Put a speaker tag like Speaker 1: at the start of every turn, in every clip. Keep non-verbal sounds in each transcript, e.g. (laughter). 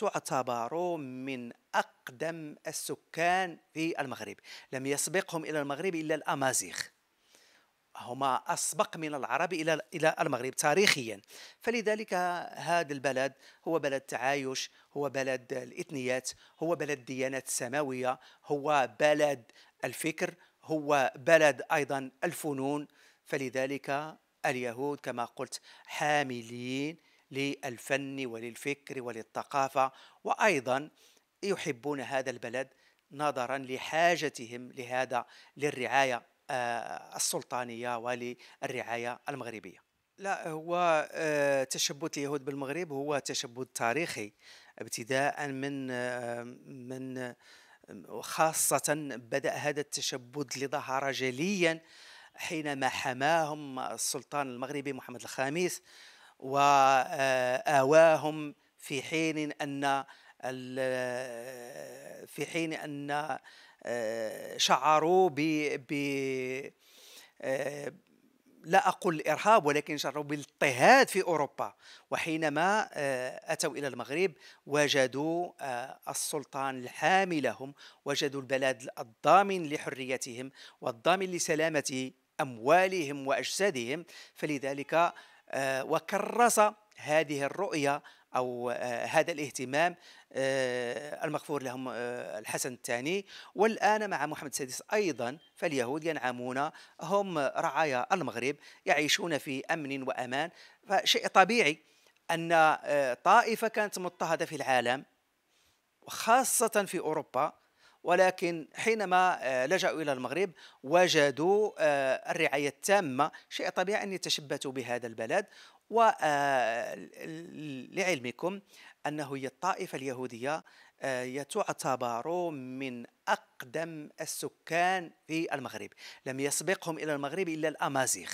Speaker 1: تعتبر من أقدم السكان في المغرب لم يسبقهم إلى المغرب إلا الأمازيغ هما أسبق من العرب إلى إلى المغرب تاريخيا فلذلك هذا البلد هو بلد تعايش هو بلد الإثنيات هو بلد الديانات السماوية هو بلد الفكر هو بلد أيضا الفنون فلذلك اليهود كما قلت حاملين للفن وللفكر وللثقافة وأيضا يحبون هذا البلد نظرا لحاجتهم لهذا للرعاية آه، السلطانية وللرعاية المغربية لا هو آه، تشبث اليهود بالمغرب هو تشبث تاريخي ابتداء من آه، من خاصة بدأ هذا التشبث لظهر جليا حينما حماهم السلطان المغربي محمد الخامس وآواهم في حين أن في حين أن آه، شعروا ب آه، لا أقول الإرهاب ولكن شعروا بالاضطهاد في أوروبا وحينما آه، أتوا إلى المغرب وجدوا السلطان الحامي لهم وجدوا البلد الضامن لحريتهم والضامن لسلامة أموالهم وأجسادهم فلذلك آه، وكرس هذه الرؤية أو آه، هذا الاهتمام آه، المغفور لهم الحسن الثاني والآن مع محمد السادس أيضا فاليهود ينعمون هم رعايا المغرب يعيشون في أمن وأمان فشيء طبيعي أن طائفة كانت مضطهدة في العالم وخاصة في أوروبا ولكن حينما آه، لجأوا إلى المغرب وجدوا آه، الرعاية التامة شيء طبيعي أن يتشبتوا بهذا البلد ولعلمكم آه، أنه هي الطائفة اليهودية تعتبر من أقدم السكان في المغرب لم يسبقهم إلى المغرب إلا الأمازيغ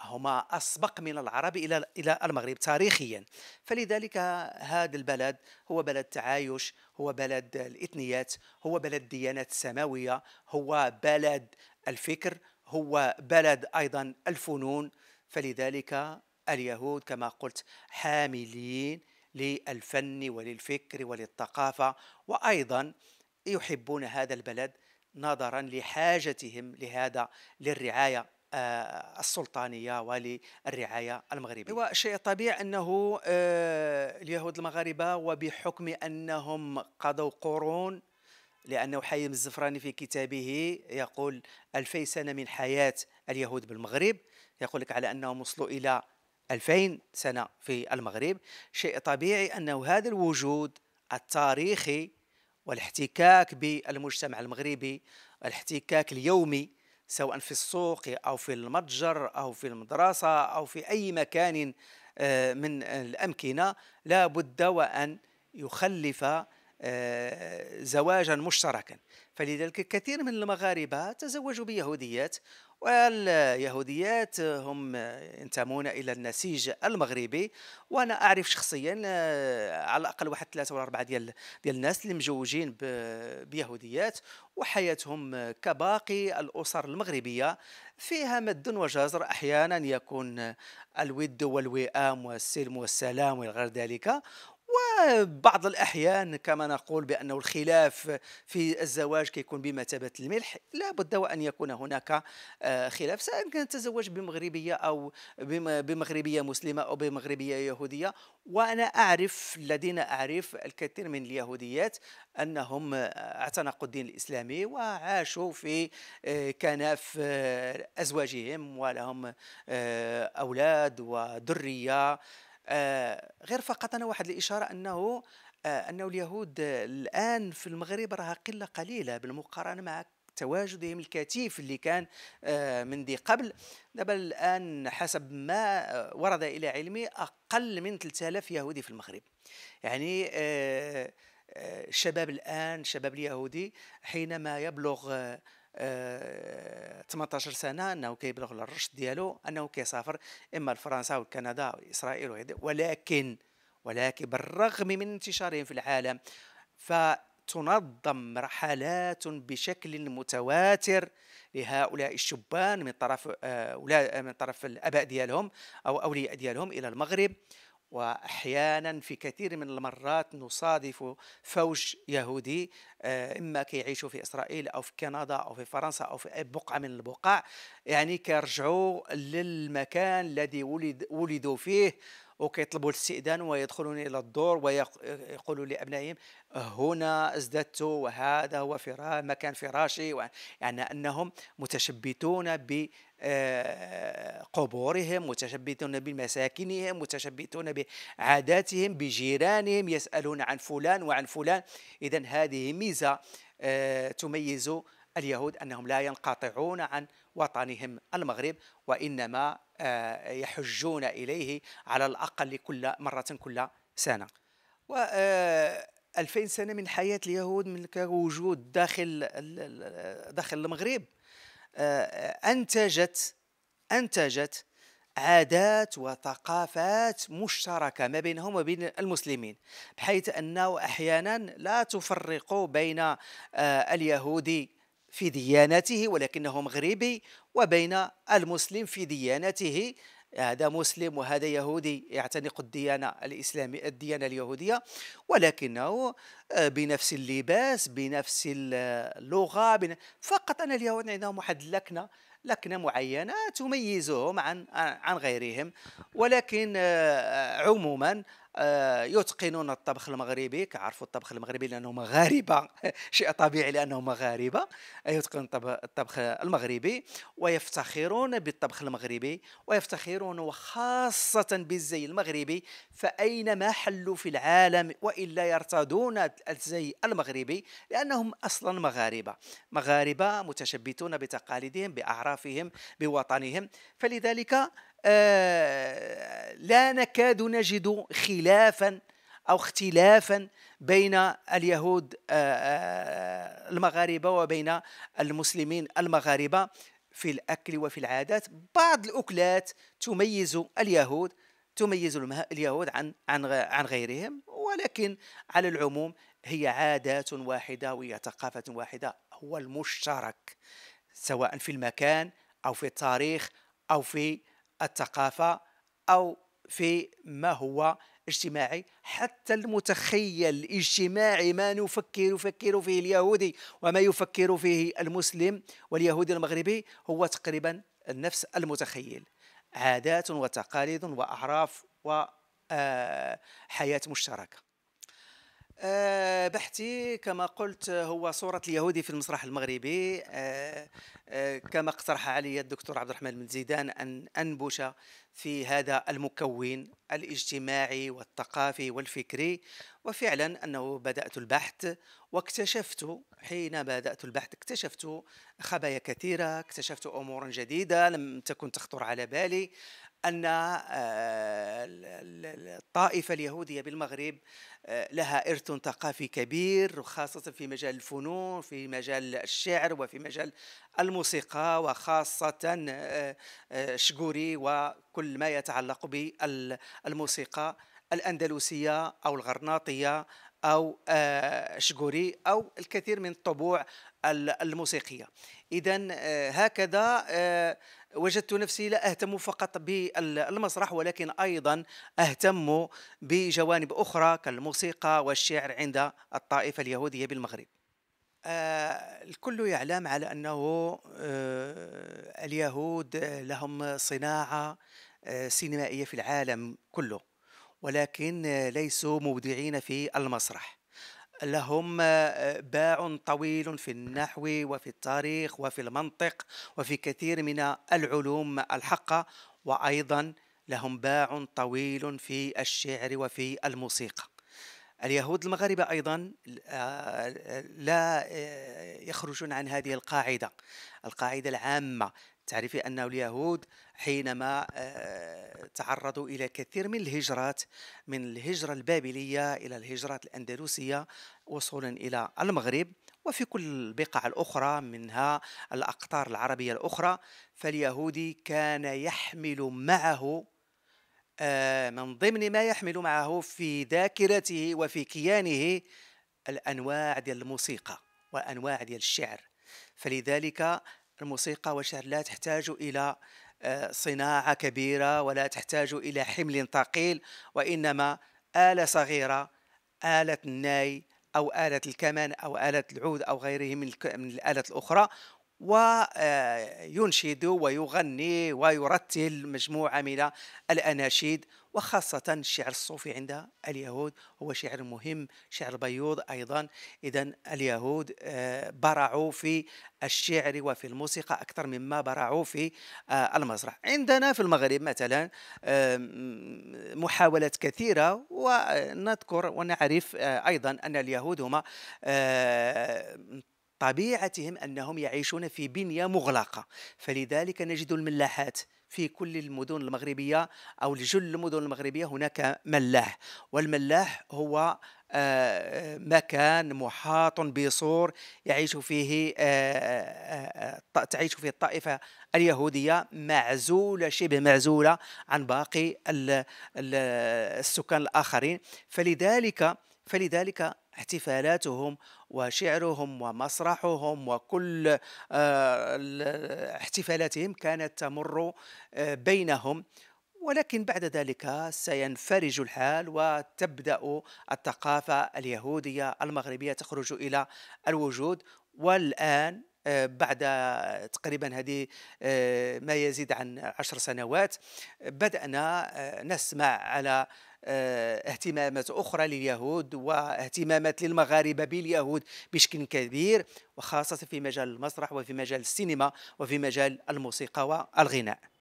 Speaker 1: هما أسبق من العرب إلى إلى المغرب تاريخيا فلذلك هذا البلد هو بلد تعايش هو بلد الإثنيات هو بلد ديانات السماوية هو بلد الفكر هو بلد أيضا الفنون فلذلك اليهود كما قلت حاملين للفن وللفكر وللثقافة وأيضا يحبون هذا البلد نظرا لحاجتهم لهذا للرعاية آه، السلطانيه وللرعايه المغربيه. وشيء طبيعي انه آه، اليهود المغاربه وبحكم انهم قضوا قرون لانه حيم الزفراني في كتابه يقول ألفي سنه من حياه اليهود بالمغرب يقول لك على انهم وصلوا الى 2000 سنه في المغرب شيء طبيعي انه هذا الوجود التاريخي والاحتكاك بالمجتمع المغربي الاحتكاك اليومي سواء في السوق أو في المتجر أو في المدرسة أو في أي مكان آه، من الأمكنة لا بد وأن يخلف آه، زواجا مشتركا فلذلك كثير من المغاربة تزوجوا بيهوديات واليهوديات هم ينتمون الى النسيج المغربي وانا اعرف شخصيا آه، على الاقل واحد ثلاثه ولا اربعه ديال ديال الناس اللي مجوجين بيهوديات وحياتهم كباقي الاسر المغربيه فيها مد وجزر احيانا يكون الود والوئام والسلم والسلام والى غير ذلك بعض الأحيان كما نقول بأنه الخلاف في الزواج كيكون بمثابة الملح لا بد وأن يكون هناك آه، خلاف سواء كان تزوج بمغربية أو بمغربية مسلمة أو بمغربية يهودية وأنا أعرف الذين أعرف الكثير من اليهوديات أنهم آه، اعتنقوا الدين الإسلامي وعاشوا في آه، كنف أزواجهم ولهم أولاد وذرية آه، غير فقط انا واحد الاشاره انه آه، انه اليهود آه، الان في المغرب راها قله قليله بالمقارنه مع تواجدهم الكثيف اللي كان من دي قبل دابا الان حسب ما ورد الى علمي اقل من 3000 يهودي في المغرب يعني الشباب الان الشباب اليهودي حينما يبلغ 18 آه، سنه انه كيبلغ الرشد ديالو انه كيسافر اما لفرنسا وكندا واسرائيل ولكن ولكن بالرغم من انتشارهم في العالم فتنظم رحلات بشكل متواتر لهؤلاء الشبان من طرف آه، من طرف الاباء ديالهم او اولياء ديالهم الى المغرب واحيانا في كثير من المرات نصادف فوج يهودي آه، اما كيعيشوا في اسرائيل او في كندا او في فرنسا او في اي بقعه من البقاع يعني كيرجعوا للمكان الذي ولد ولدوا فيه وكيطلبوا الاستئذان ويدخلون الى الدور ويقولوا لابنائهم هنا ازددت وهذا هو فرا مكان فراشي يعني انهم متشبتون ب آه، قبورهم متشبتون بمساكنهم متشبتون بعاداتهم بجيرانهم يسالون عن فلان وعن فلان اذا هذه ميزه آه، تميز اليهود انهم لا ينقطعون عن وطنهم المغرب وانما آه، يحجون إليه على الأقل كل مرة كل سنة و 2000 آه، سنة من حياة اليهود من كوجود داخل داخل المغرب آه، أنتجت أنتجت عادات وثقافات مشتركه ما بينهم وبين المسلمين بحيث انه احيانا لا تفرق بين اليهودي في ديانته ولكنه مغربي وبين المسلم في ديانته هذا مسلم وهذا يهودي يعتنق الديانة الإسلامية الديانة اليهودية ولكنه آه، بنفس اللباس بنفس اللغة فقط أن اليهود عندهم واحد لكنة لكنة معينة تميزهم عن عن غيرهم ولكن آه، عموما آه، يتقنون الطبخ المغربي كعرفوا الطبخ المغربي لانهم مغاربه (laughs) شيء طبيعي لانهم مغاربه آه، يتقن الطبخ المغربي ويفتخرون بالطبخ المغربي ويفتخرون وخاصه بالزي المغربي فاينما حلوا في العالم والا يرتدون الزي المغربي لانهم اصلا مغاربه مغاربه متشبتون بتقاليدهم باعرافهم بوطنهم فلذلك آه، لا نكاد نجد خلافا أو اختلافا بين اليهود آه، آه، المغاربة وبين المسلمين المغاربة في الأكل وفي العادات بعض الأكلات تميز اليهود تميز اليهود عن عن عن غيرهم ولكن على العموم هي عادات واحدة وهي ثقافة واحدة هو المشترك سواء في المكان أو في التاريخ أو في الثقافه او في ما هو اجتماعي حتى المتخيل الاجتماعي ما نفكر يفكر فيه اليهودي وما يفكر فيه المسلم واليهودي المغربي هو تقريبا نفس المتخيل عادات وتقاليد واعراف وحياه آه، مشتركه آه، بحثي كما قلت هو صورة اليهودي في المسرح المغربي آه، آه، كما اقترح علي الدكتور عبد الرحمن بن زيدان أن أنبش في هذا المكون الاجتماعي والثقافي والفكري وفعلا أنه بدأت البحث واكتشفت حين بدأت البحث اكتشفت خبايا كثيرة اكتشفت أمور جديدة لم تكن تخطر على بالي ان آه، الطائفه اليهوديه بالمغرب آه، لها ارث ثقافي كبير وخاصه في مجال الفنون في مجال الشعر وفي مجال الموسيقى وخاصه آه، شجوري وكل ما يتعلق بالموسيقى الاندلسيه او الغرناطيه او شجوري او الكثير من الطبوع الموسيقيه اذا هكذا وجدت نفسي لا اهتم فقط بالمسرح ولكن ايضا اهتم بجوانب اخرى كالموسيقى والشعر عند الطائفه اليهوديه بالمغرب. آه، الكل يعلم على انه آه، اليهود لهم صناعه آه، سينمائيه في العالم كله ولكن ليسوا مبدعين في المسرح لهم آه، باع طويل في النحو وفي التاريخ وفي المنطق وفي كثير من العلوم الحقة وأيضا لهم باع طويل في الشعر وفي الموسيقى اليهود المغاربة أيضا آه، لا آه، يخرجون عن هذه القاعدة القاعدة العامة تعرفي أنه اليهود حينما آه، تعرضوا إلى كثير من الهجرات من الهجرة البابلية إلى الهجرات الأندلسية وصولا إلى المغرب وفي كل البقع الأخرى منها الأقطار العربية الأخرى فاليهودي كان يحمل معه آه، من ضمن ما يحمل معه في ذاكرته وفي كيانه الأنواع ديال الموسيقى وأنواع ديال الشعر فلذلك الموسيقى والشعر لا تحتاج إلى آه، صناعة كبيرة ولا تحتاج إلى حمل ثقيل وإنما آلة صغيرة آلة الناي أو آلة الكمان أو آلة العود أو غيره من الآلات الأخرى وينشد ويغني ويرتل مجموعة من الأناشيد وخاصة الشعر الصوفي عند اليهود هو شعر مهم شعر بيوض أيضا إذا اليهود آه، برعوا في الشعر وفي الموسيقى أكثر مما برعوا في آه، المزرعة عندنا في المغرب مثلا آه، محاولات كثيرة ونذكر ونعرف أيضا أن اليهود هما طبيعتهم أنهم يعيشون في بنية مغلقة فلذلك نجد الملاحات في كل المدن المغربية أو لجل المدن المغربية هناك ملاح والملاح هو آه، مكان محاط بسور يعيش فيه آه، آه، تعيش فيه الطائفة اليهودية معزولة شبه معزولة عن باقي السكان الآخرين فلذلك فلذلك احتفالاتهم وشعرهم ومسرحهم وكل آه، احتفالاتهم كانت تمر آه، بينهم ولكن بعد ذلك سينفرج الحال وتبدا الثقافه اليهوديه المغربيه تخرج الى الوجود والان بعد تقريبا هذه آه، ما يزيد عن عشر سنوات بدأنا آه، نسمع على آه، اهتمامات اخرى لليهود واهتمامات للمغاربه باليهود بشكل كبير وخاصه في مجال المسرح وفي مجال السينما وفي مجال الموسيقى والغناء